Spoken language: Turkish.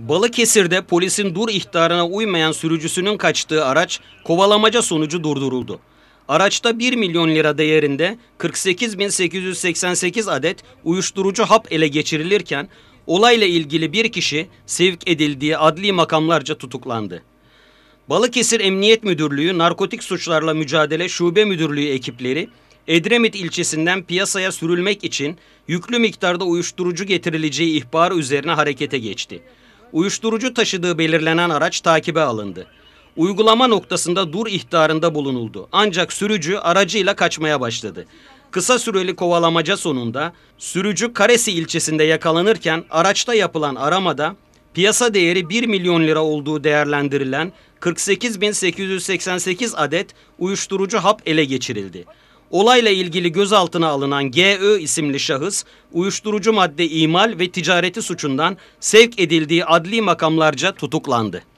Balıkesir'de polisin dur ihtarına uymayan sürücüsünün kaçtığı araç kovalamaca sonucu durduruldu. Araçta 1 milyon lira değerinde 48.888 adet uyuşturucu hap ele geçirilirken olayla ilgili bir kişi sevk edildiği adli makamlarca tutuklandı. Balıkesir Emniyet Müdürlüğü Narkotik Suçlarla Mücadele Şube Müdürlüğü ekipleri Edremit ilçesinden piyasaya sürülmek için yüklü miktarda uyuşturucu getirileceği ihbarı üzerine harekete geçti. Uyuşturucu taşıdığı belirlenen araç takibe alındı. Uygulama noktasında dur ihtarında bulunuldu. Ancak sürücü aracıyla kaçmaya başladı. Kısa süreli kovalamaca sonunda sürücü Karesi ilçesinde yakalanırken araçta yapılan aramada piyasa değeri 1 milyon lira olduğu değerlendirilen 48.888 adet uyuşturucu hap ele geçirildi. Olayla ilgili gözaltına alınan GÖ isimli şahıs uyuşturucu madde imal ve ticareti suçundan sevk edildiği adli makamlarca tutuklandı.